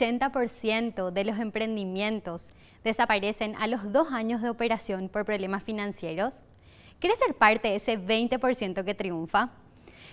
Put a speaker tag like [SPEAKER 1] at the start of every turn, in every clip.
[SPEAKER 1] 80% de los emprendimientos desaparecen a los dos años de operación por problemas financieros? ¿Quieres ser parte de ese 20% que triunfa?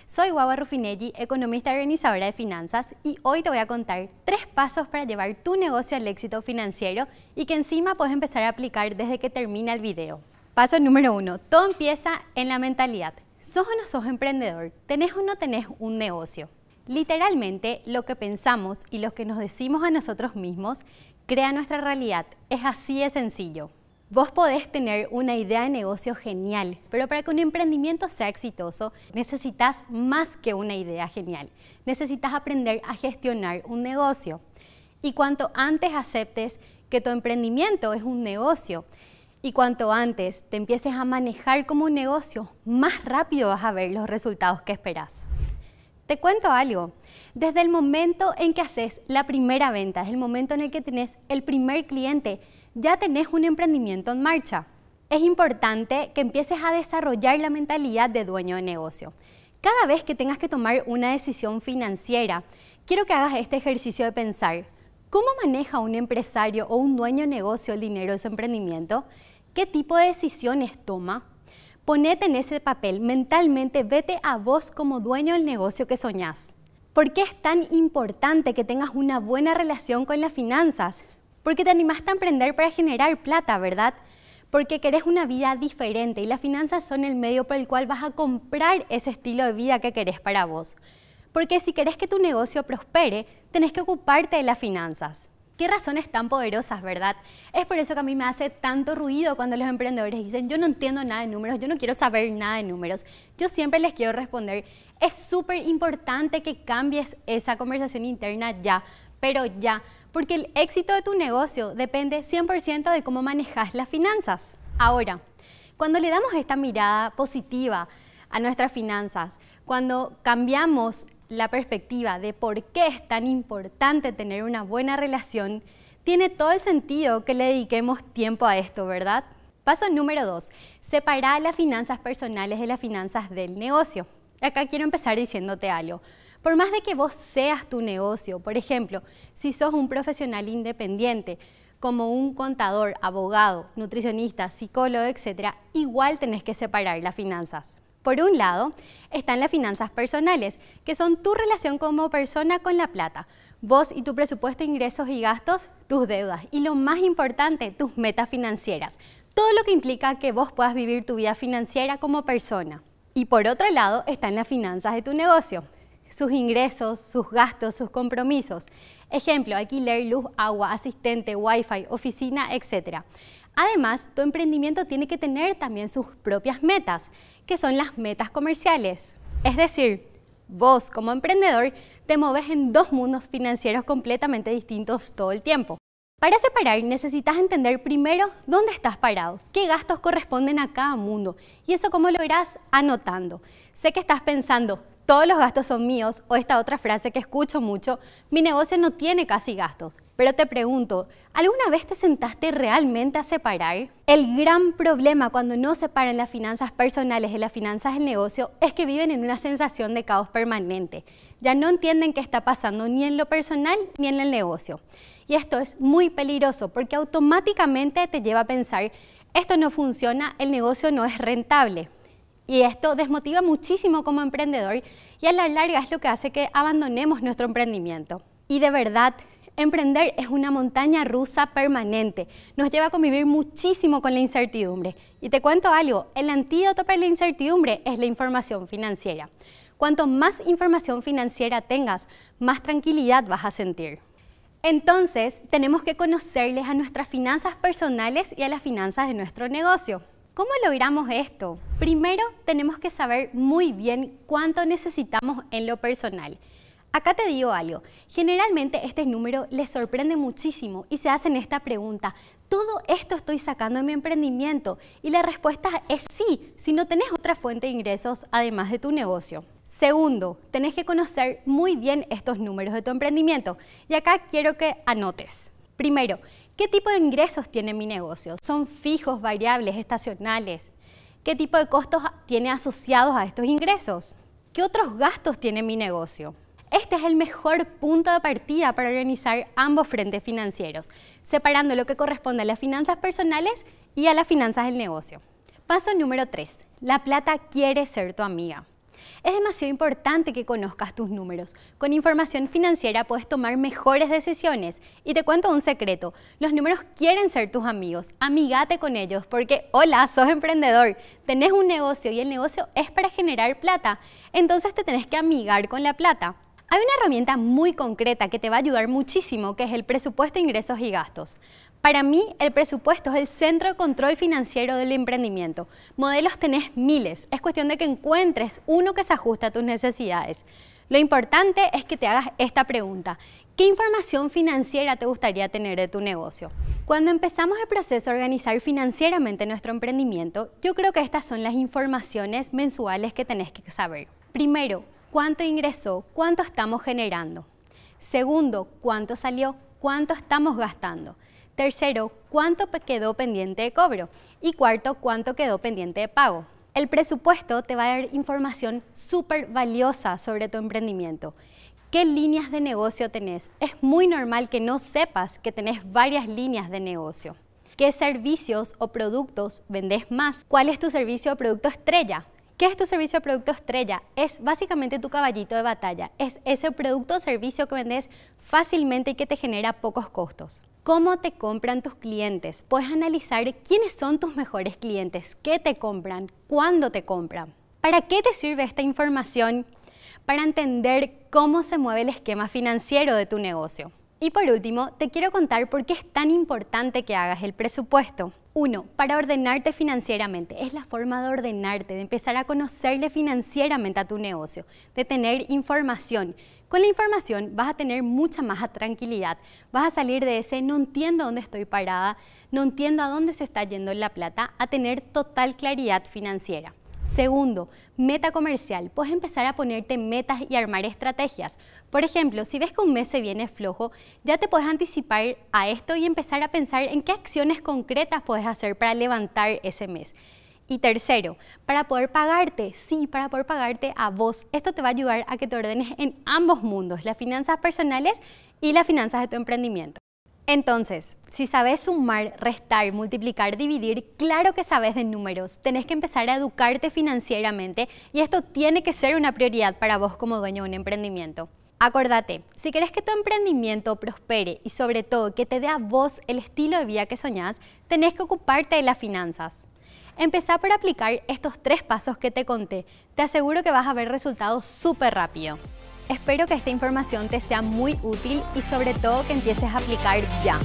[SPEAKER 1] Soy Guava Rufinelli, economista y organizadora de finanzas, y hoy te voy a contar tres pasos para llevar tu negocio al éxito financiero y que encima puedes empezar a aplicar desde que termina el video. Paso número uno, todo empieza en la mentalidad. ¿Sos o no sos emprendedor? ¿Tenés o no tenés un negocio? Literalmente, lo que pensamos y lo que nos decimos a nosotros mismos crea nuestra realidad. Es así de sencillo. Vos podés tener una idea de negocio genial, pero para que un emprendimiento sea exitoso necesitas más que una idea genial. Necesitas aprender a gestionar un negocio. Y cuanto antes aceptes que tu emprendimiento es un negocio y cuanto antes te empieces a manejar como un negocio, más rápido vas a ver los resultados que esperas. Te cuento algo. Desde el momento en que haces la primera venta, desde el momento en el que tenés el primer cliente, ya tenés un emprendimiento en marcha. Es importante que empieces a desarrollar la mentalidad de dueño de negocio. Cada vez que tengas que tomar una decisión financiera, quiero que hagas este ejercicio de pensar, ¿cómo maneja un empresario o un dueño de negocio el dinero de su emprendimiento? ¿Qué tipo de decisiones toma? Ponete en ese papel, mentalmente vete a vos como dueño del negocio que soñás. ¿Por qué es tan importante que tengas una buena relación con las finanzas? Porque te animaste a emprender para generar plata, ¿verdad? Porque querés una vida diferente y las finanzas son el medio por el cual vas a comprar ese estilo de vida que querés para vos. Porque si querés que tu negocio prospere, tenés que ocuparte de las finanzas. Qué razones tan poderosas, ¿verdad? Es por eso que a mí me hace tanto ruido cuando los emprendedores dicen, yo no entiendo nada de números, yo no quiero saber nada de números. Yo siempre les quiero responder, es súper importante que cambies esa conversación interna ya, pero ya, porque el éxito de tu negocio depende 100% de cómo manejas las finanzas. Ahora, cuando le damos esta mirada positiva a nuestras finanzas, cuando cambiamos la perspectiva de por qué es tan importante tener una buena relación, tiene todo el sentido que le dediquemos tiempo a esto, ¿verdad? Paso número 2. Separar las finanzas personales de las finanzas del negocio. Acá quiero empezar diciéndote algo. Por más de que vos seas tu negocio, por ejemplo, si sos un profesional independiente, como un contador, abogado, nutricionista, psicólogo, etc., igual tenés que separar las finanzas. Por un lado, están las finanzas personales, que son tu relación como persona con la plata, vos y tu presupuesto, ingresos y gastos, tus deudas y lo más importante, tus metas financieras, todo lo que implica que vos puedas vivir tu vida financiera como persona. Y por otro lado, están las finanzas de tu negocio, sus ingresos, sus gastos, sus compromisos. Ejemplo, alquiler, luz, agua, asistente, wifi, oficina, etc. Además, tu emprendimiento tiene que tener también sus propias metas, que son las metas comerciales. Es decir, vos como emprendedor te moves en dos mundos financieros completamente distintos todo el tiempo. Para separar necesitas entender primero dónde estás parado, qué gastos corresponden a cada mundo y eso cómo lo irás anotando. Sé que estás pensando, todos los gastos son míos, o esta otra frase que escucho mucho, mi negocio no tiene casi gastos. Pero te pregunto, ¿alguna vez te sentaste realmente a separar? El gran problema cuando no separan las finanzas personales de las finanzas del negocio es que viven en una sensación de caos permanente. Ya no entienden qué está pasando ni en lo personal ni en el negocio. Y esto es muy peligroso porque automáticamente te lleva a pensar, esto no funciona, el negocio no es rentable. Y esto desmotiva muchísimo como emprendedor y a la larga es lo que hace que abandonemos nuestro emprendimiento. Y de verdad, emprender es una montaña rusa permanente. Nos lleva a convivir muchísimo con la incertidumbre. Y te cuento algo, el antídoto para la incertidumbre es la información financiera. Cuanto más información financiera tengas, más tranquilidad vas a sentir. Entonces, tenemos que conocerles a nuestras finanzas personales y a las finanzas de nuestro negocio. ¿Cómo logramos esto? Primero, tenemos que saber muy bien cuánto necesitamos en lo personal. Acá te digo algo, generalmente este número les sorprende muchísimo y se hacen esta pregunta, ¿todo esto estoy sacando de mi emprendimiento? Y la respuesta es sí, si no tenés otra fuente de ingresos además de tu negocio. Segundo, tenés que conocer muy bien estos números de tu emprendimiento y acá quiero que anotes. Primero, ¿qué tipo de ingresos tiene mi negocio? ¿Son fijos, variables, estacionales? ¿Qué tipo de costos tiene asociados a estos ingresos? ¿Qué otros gastos tiene mi negocio? Este es el mejor punto de partida para organizar ambos frentes financieros, separando lo que corresponde a las finanzas personales y a las finanzas del negocio. Paso número 3. La plata quiere ser tu amiga. Es demasiado importante que conozcas tus números. Con información financiera puedes tomar mejores decisiones. Y te cuento un secreto, los números quieren ser tus amigos. Amigate con ellos porque, hola, sos emprendedor, tenés un negocio y el negocio es para generar plata. Entonces te tenés que amigar con la plata. Hay una herramienta muy concreta que te va a ayudar muchísimo, que es el presupuesto de ingresos y gastos. Para mí, el presupuesto es el centro de control financiero del emprendimiento. Modelos tenés miles, es cuestión de que encuentres uno que se ajuste a tus necesidades. Lo importante es que te hagas esta pregunta. ¿Qué información financiera te gustaría tener de tu negocio? Cuando empezamos el proceso de organizar financieramente nuestro emprendimiento, yo creo que estas son las informaciones mensuales que tenés que saber. Primero, cuánto ingresó, cuánto estamos generando. Segundo, cuánto salió, cuánto estamos gastando. Tercero, ¿cuánto quedó pendiente de cobro? Y cuarto, ¿cuánto quedó pendiente de pago? El presupuesto te va a dar información súper valiosa sobre tu emprendimiento. ¿Qué líneas de negocio tenés? Es muy normal que no sepas que tenés varias líneas de negocio. ¿Qué servicios o productos vendés más? ¿Cuál es tu servicio o producto estrella? ¿Qué es tu servicio o producto estrella? Es básicamente tu caballito de batalla. Es ese producto o servicio que vendes fácilmente y que te genera pocos costos. ¿Cómo te compran tus clientes? Puedes analizar quiénes son tus mejores clientes, qué te compran, cuándo te compran. ¿Para qué te sirve esta información? Para entender cómo se mueve el esquema financiero de tu negocio. Y por último, te quiero contar por qué es tan importante que hagas el presupuesto. Uno, para ordenarte financieramente. Es la forma de ordenarte, de empezar a conocerle financieramente a tu negocio, de tener información. Con la información vas a tener mucha más tranquilidad, vas a salir de ese no entiendo dónde estoy parada, no entiendo a dónde se está yendo la plata, a tener total claridad financiera. Segundo, meta comercial. Puedes empezar a ponerte metas y armar estrategias. Por ejemplo, si ves que un mes se viene flojo, ya te puedes anticipar a esto y empezar a pensar en qué acciones concretas puedes hacer para levantar ese mes. Y tercero, para poder pagarte, sí, para poder pagarte a vos. Esto te va a ayudar a que te ordenes en ambos mundos, las finanzas personales y las finanzas de tu emprendimiento. Entonces, si sabes sumar, restar, multiplicar, dividir, claro que sabes de números. Tenés que empezar a educarte financieramente y esto tiene que ser una prioridad para vos como dueño de un emprendimiento. Acordate, si querés que tu emprendimiento prospere y sobre todo que te dé a vos el estilo de vida que soñás, tenés que ocuparte de las finanzas. Empezá por aplicar estos tres pasos que te conté. Te aseguro que vas a ver resultados súper rápido. Espero que esta información te sea muy útil y sobre todo que empieces a aplicar ya.